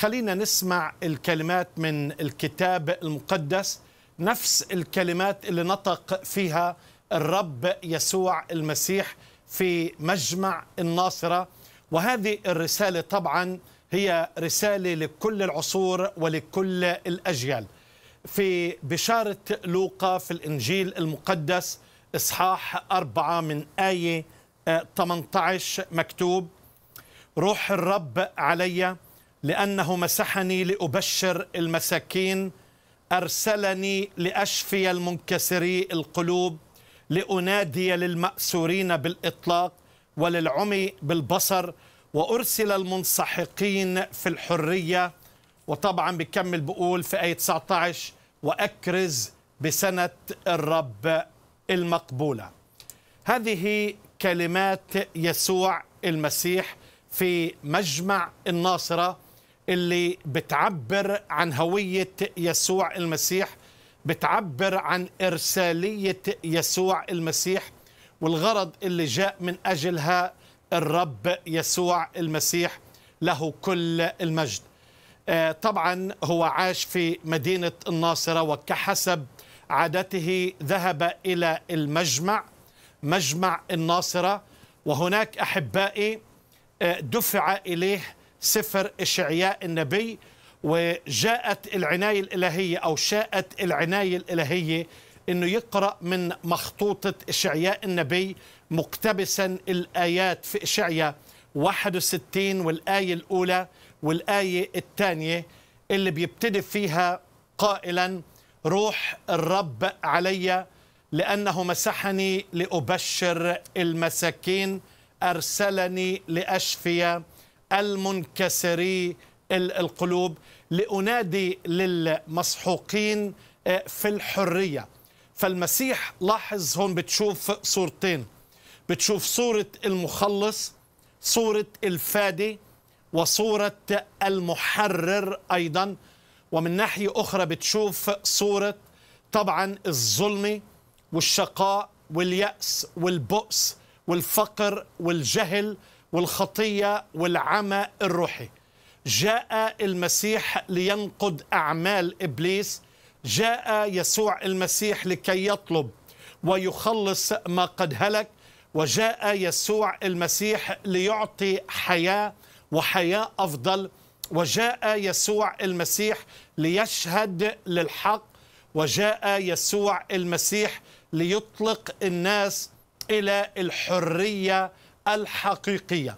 خلينا نسمع الكلمات من الكتاب المقدس نفس الكلمات اللي نطق فيها الرب يسوع المسيح في مجمع الناصره وهذه الرساله طبعا هي رساله لكل العصور ولكل الاجيال في بشاره لوقا في الانجيل المقدس اصحاح أربعة من ايه 18 آه، مكتوب روح الرب عليّ لأنه مسحني لأبشر المساكين أرسلني لأشفي المنكسري القلوب لأنادي للمأسورين بالإطلاق وللعمي بالبصر وأرسل المنسحقين في الحرية وطبعا بكمل بقول في آية 19 وأكرز بسنة الرب المقبولة هذه كلمات يسوع المسيح في مجمع الناصرة اللي بتعبر عن هوية يسوع المسيح بتعبر عن إرسالية يسوع المسيح والغرض اللي جاء من أجلها الرب يسوع المسيح له كل المجد آه، طبعا هو عاش في مدينة الناصرة وكحسب عادته ذهب إلى المجمع مجمع الناصرة وهناك أحبائي آه، دفع إليه سفر إشعياء النبي وجاءت العناية الإلهية أو شاءت العناية الإلهية أنه يقرأ من مخطوطة إشعياء النبي مقتبسا الآيات في إشعياء 61 والآية الأولى والآية الثانية اللي بيبتدي فيها قائلا روح الرب علي لأنه مسحني لأبشر المساكين أرسلني لأشفي المنكسري القلوب لأنادي للمسحوقين آه، في الحرية فالمسيح لاحظ هون بتشوف صورتين بتشوف صورة المخلص صورة الفادي وصورة المحرر أيضا ومن ناحية أخرى بتشوف صورة طبعا الظلم والشقاء واليأس والبؤس والفقر والجهل والخطيه والعمى الروحي جاء المسيح لينقض اعمال ابليس جاء يسوع المسيح لكي يطلب ويخلص ما قد هلك وجاء يسوع المسيح ليعطي حياه وحياه افضل وجاء يسوع المسيح ليشهد للحق وجاء يسوع المسيح ليطلق الناس الى الحريه الحقيقيه